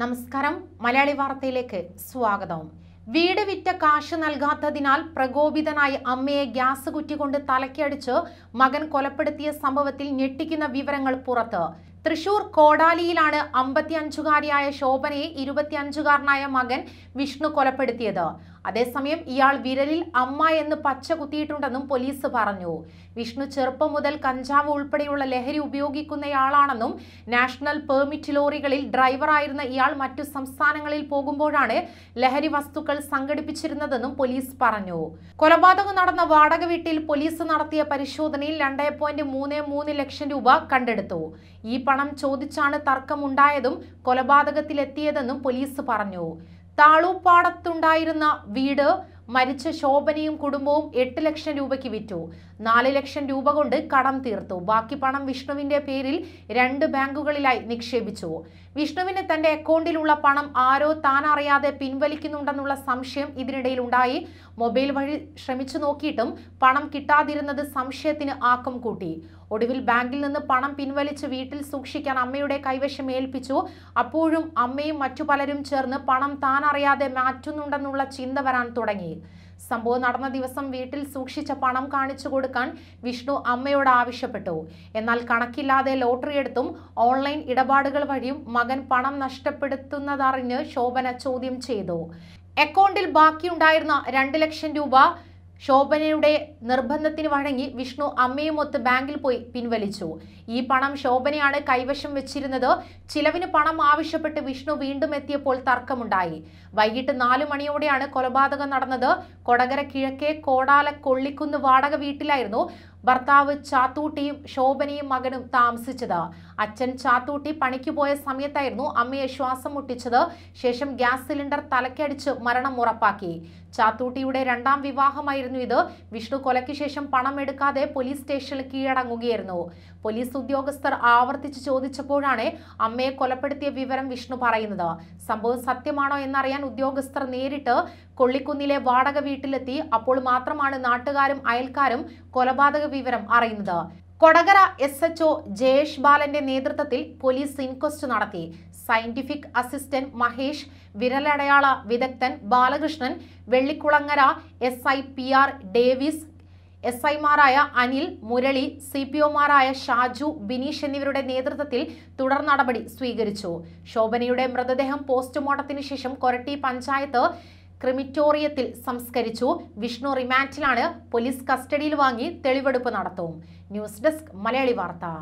നമസ്കാരം മലയാളി വാർത്തയിലേക്ക് സ്വാഗതം വീട് വിറ്റ കാശ് നൽകാത്തതിനാൽ പ്രകോപിതനായി അമ്മയെ ഗ്യാസ് കുറ്റികൊണ്ട് തലക്കടിച്ച് മകൻ കൊലപ്പെടുത്തിയ സംഭവത്തിൽ ഞെട്ടിക്കുന്ന വിവരങ്ങൾ പുറത്ത് തൃശൂർ കോടാലിയിലാണ് അമ്പത്തിയഞ്ചുകാരിയായ ശോഭനയെ ഇരുപത്തിയഞ്ചുകാരനായ മകൻ വിഷ്ണു കൊലപ്പെടുത്തിയത് അതേസമയം ഇയാൾ വിരലിൽ അമ്മ എന്ന് പച്ച കുത്തിയിട്ടുണ്ടെന്നും പോലീസ് പറഞ്ഞു വിഷ്ണു ചെറുപ്പം മുതൽ കഞ്ചാവ് ഉൾപ്പെടെയുള്ള ലഹരി ഉപയോഗിക്കുന്നയാളാണെന്നും നാഷണൽ പെർമിറ്റ് ലോറികളിൽ ഡ്രൈവറായിരുന്ന ഇയാൾ മറ്റു സംസ്ഥാനങ്ങളിൽ പോകുമ്പോഴാണ് ലഹരി വസ്തുക്കൾ സംഘടിപ്പിച്ചിരുന്നതെന്നും പോലീസ് പറഞ്ഞു കൊലപാതകം നടന്ന വാടക വീട്ടിൽ പോലീസ് നടത്തിയ പരിശോധനയിൽ രണ്ടേ ലക്ഷം രൂപ കണ്ടെടുത്തു ഈ പണം ചോദിച്ചാണ് തർക്കമുണ്ടായതും കൊലപാതകത്തിലെത്തിയതെന്നും പോലീസ് പറഞ്ഞു താളൂപ്പാടത്തുണ്ടായിരുന്ന വീട് മരിച്ച ശോഭനയും കുടുംബവും എട്ട് ലക്ഷം രൂപയ്ക്ക് വിറ്റു നാല് ലക്ഷം രൂപ കൊണ്ട് കടം തീർത്തു ബാക്കി പണം വിഷ്ണുവിന്റെ പേരിൽ രണ്ട് ബാങ്കുകളിലായി നിക്ഷേപിച്ചു വിഷ്ണുവിന് തന്റെ അക്കൗണ്ടിലുള്ള പണം ആരോ താൻ അറിയാതെ പിൻവലിക്കുന്നുണ്ടെന്നുള്ള സംശയം ഇതിനിടയിൽ ഉണ്ടായി മൊബൈൽ വഴി ശ്രമിച്ചു നോക്കിയിട്ടും പണം കിട്ടാതിരുന്നത് സംശയത്തിന് ആക്കം കൂട്ടി ഒടുവിൽ ബാങ്കിൽ നിന്ന് പണം പിൻവലിച്ച് വീട്ടിൽ സൂക്ഷിക്കാൻ അമ്മയുടെ കൈവശം ഏൽപ്പിച്ചു അപ്പോഴും അമ്മയും മറ്റു പലരും ചേർന്ന് പണം താൻ അറിയാതെ മാറ്റുന്നുണ്ടെന്നുള്ള ചിന്ത വരാൻ തുടങ്ങി സംഭവം നടന്ന ദിവസം വീട്ടിൽ സൂക്ഷിച്ച പണം കാണിച്ചു കൊടുക്കാൻ വിഷ്ണു അമ്മയോട് ആവശ്യപ്പെട്ടു എന്നാൽ കണക്കില്ലാതെ ലോട്ടറി എടുത്തും ഓൺലൈൻ ഇടപാടുകൾ വഴിയും മകൻ പണം നഷ്ടപ്പെടുത്തുന്നതറിഞ്ഞ് ശോഭന ചോദ്യം ചെയ്തു അക്കൗണ്ടിൽ ബാക്കിയുണ്ടായിരുന്ന രണ്ട് ലക്ഷം രൂപ ശോഭനയുടെ നിർബന്ധത്തിന് വഴങ്ങി വിഷ്ണു അമ്മയുമൊത്ത് ബാങ്കിൽ പോയി പിൻവലിച്ചു ഈ പണം ശോഭനയാണ് കൈവശം വെച്ചിരുന്നത് ചിലവിന് പണം ആവശ്യപ്പെട്ട് വിഷ്ണു വീണ്ടും എത്തിയപ്പോൾ തർക്കമുണ്ടായി വൈകിട്ട് നാലു മണിയോടെയാണ് കൊലപാതകം നടന്നത് കൊടകര കിഴക്കേ കോടാല കൊള്ളിക്കുന്ന് വാടക വീട്ടിലായിരുന്നു ഭർത്താവ് ചാത്തൂട്ടിയും ശോഭനയും മകനും താമസിച്ചത് അച്ഛൻ ചാത്തൂട്ടി പണിക്ക് പോയ സമയത്തായിരുന്നു അമ്മയെ ശ്വാസം മുട്ടിച്ചത് ശേഷം ഗ്യാസ് സിലിണ്ടർ തലക്കടിച്ച് മരണം ഉറപ്പാക്കി ചാത്തൂട്ടിയുടെ രണ്ടാം വിവാഹമായിരുന്നു ഇത് വിഷ്ണു കൊലയ്ക്ക് ശേഷം പണം എടുക്കാതെ പോലീസ് സ്റ്റേഷനിൽ കീഴടങ്ങുകയായിരുന്നു പോലീസ് ഉദ്യോഗസ്ഥർ ആവർത്തിച്ച് ചോദിച്ചപ്പോഴാണ് അമ്മയെ കൊലപ്പെടുത്തിയ വിവരം വിഷ്ണു പറയുന്നത് സംഭവം സത്യമാണോ എന്നറിയാൻ ഉദ്യോഗസ്ഥർ നേരിട്ട് കൊള്ളിക്കുന്നിലെ വാടക വീട്ടിലെത്തി അപ്പോൾ മാത്രമാണ് നാട്ടുകാരും അയൽക്കാരും കൊലപാതക വിവരം അറിയുന്നത് കൊടകര എസ് എച്ച്ഒ ജയേഷ് ബാലന്റെ നേതൃത്വത്തിൽ പോലീസ് ഇൻക്വസ്റ്റ് നടത്തി സയന്റിഫിക് അസിസ്റ്റന്റ് മഹേഷ് വിരലടയാള വിദഗ്ധൻ Balakrishnan Vellikkulangara S I P R Davis S ഐമാരായ അനിൽ മുരളി സി പി ഒമാരായ ഷാജു ബിനീഷ് എന്നിവരുടെ നേതൃത്വത്തിൽ തുടർ നടപടി സ്വീകരിച്ചു ശോഭനയുടെ മൃതദേഹം പോസ്റ്റ്മോർട്ടത്തിന് ശേഷം കൊരട്ടി പഞ്ചായത്ത് ക്രിമിറ്റോറിയത്തിൽ സംസ്കരിച്ചു വിഷ്ണു റിമാൻഡിലാണ് പോലീസ് കസ്റ്റഡിയിൽ വാങ്ങി തെളിവെടുപ്പ് നടത്തും ന്യൂസ് ഡെസ്ക് മലയാളി വാർത്ത